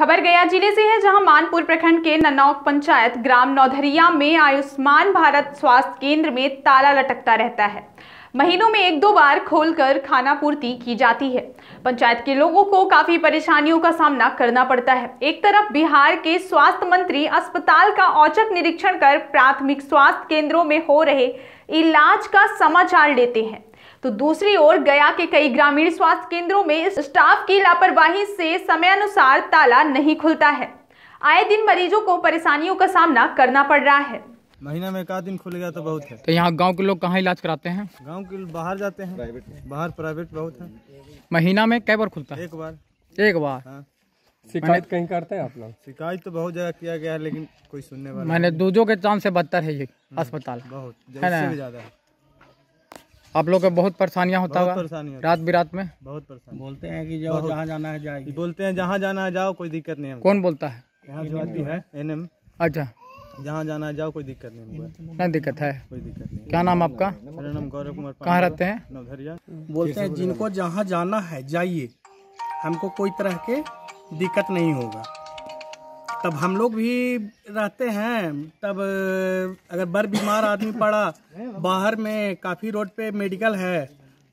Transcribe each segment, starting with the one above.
खबर गया जिले से है जहां मानपुर प्रखंड के ननौक पंचायत ग्राम नौधरिया में आयुष्मान भारत स्वास्थ्य केंद्र में ताला लटकता रहता है महीनों में एक दो बार खोलकर खाना पूर्ति की जाती है पंचायत के लोगों को काफी परेशानियों का सामना करना पड़ता है एक तरफ बिहार के स्वास्थ्य मंत्री अस्पताल का औचक निरीक्षण कर प्राथमिक स्वास्थ्य केंद्रों में हो रहे इलाज का समाचार लेते हैं तो दूसरी ओर गया के कई ग्रामीण स्वास्थ्य केंद्रों में स्टाफ की लापरवाही से समय अनुसार ताला नहीं खुलता है आए दिन मरीजों को परेशानियों का सामना करना पड़ रहा है महीना में एक दिन खुल गया तो बहुत है तो यहाँ गांव के लोग कहाँ इलाज कराते हैं गांव के बाहर जाते हैं प्राइवेट बाहर प्राइवेट बहुत है महीना में कई बार खुलता है एक बार एक बार हाँ। शिकायत कहीं करते हैं आप लोग शिकायत तो बहुत जगह किया गया है लेकिन कोई सुनने वाला मैंने दूजों के चांस से बदतर है ये हम्म। अस्पताल बहुत है ना ज्यादा आप लोग का बहुत परेशानियाँ होता है रात बिरात में बहुत परेशानी बोलते हैं कि जाओ जहाँ जाना है जाएगी बोलते हैं जहाँ जाना है जाओ कोई दिक्कत नहीं है कौन बोलता है यहाँ जो आती है अच्छा जहाँ जाना है जाओ कोई दिक्कत नहीं ना दिक्कत है कोई दिक्कत नहीं क्या नाम आपका मेरा नाम गौरव कुमार कहाँ रहते हैं नवधरिया बोलते हैं जिनको जहाँ जाना है जाइए हमको कोई तरह के दिक्कत नहीं होगा तब हम लोग भी रहते हैं तब अगर बर बीमार आदमी पड़ा बाहर में काफ़ी रोड पे मेडिकल है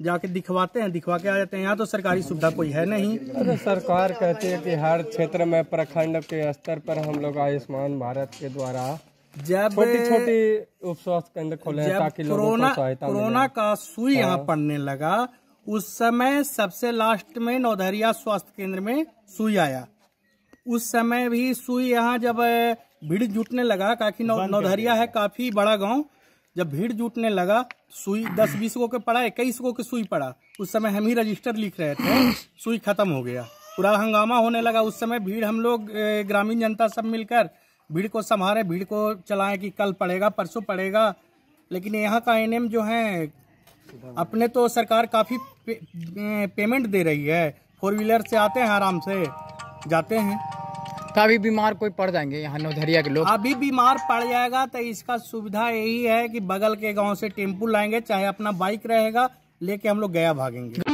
जाके दिखवाते हैं दिखवा के आ जाते हैं यहाँ तो सरकारी सुविधा कोई है नहीं अरे सरकार कहती है कि हर क्षेत्र में प्रखंड के स्तर पर हम लोग आयुष्मान भारत के द्वारा जब छोटी छोटी उप स्वास्थ्य केंद्र खोले ताकि कोरोना कोरोना का सुई यहाँ हाँ। पड़ने लगा उस समय सबसे लास्ट में नौधरिया स्वास्थ्य केंद्र में सुई आया उस समय भी सुई यहाँ जब भीड़ जुटने लगा काफी नौधरिया है काफी बड़ा गांव जब भीड़ जुटने लगा सुई दस बीस गो के पड़ा इक्कीस गो के सुई पड़ा उस समय हम ही रजिस्टर लिख रहे थे सुई खत्म हो गया पूरा हंगामा होने लगा उस समय भीड़ हम लोग ग्रामीण जनता सब मिलकर भीड़ को संभाले भीड़ को चलाए कि कल पड़ेगा परसों पड़ेगा लेकिन यहाँ का एनएम जो है अपने तो सरकार काफ़ी पे, पेमेंट दे रही है फोर व्हीलर से आते हैं आराम से जाते हैं तभी तो बीमार कोई पड़ जाएंगे यहाँ नौधरिया के लोग अभी बीमार पड़ जाएगा तो इसका सुविधा यही है कि बगल के गांव से टेम्पू लाएंगे चाहे अपना बाइक रहेगा लेके हम लोग गया भागेंगे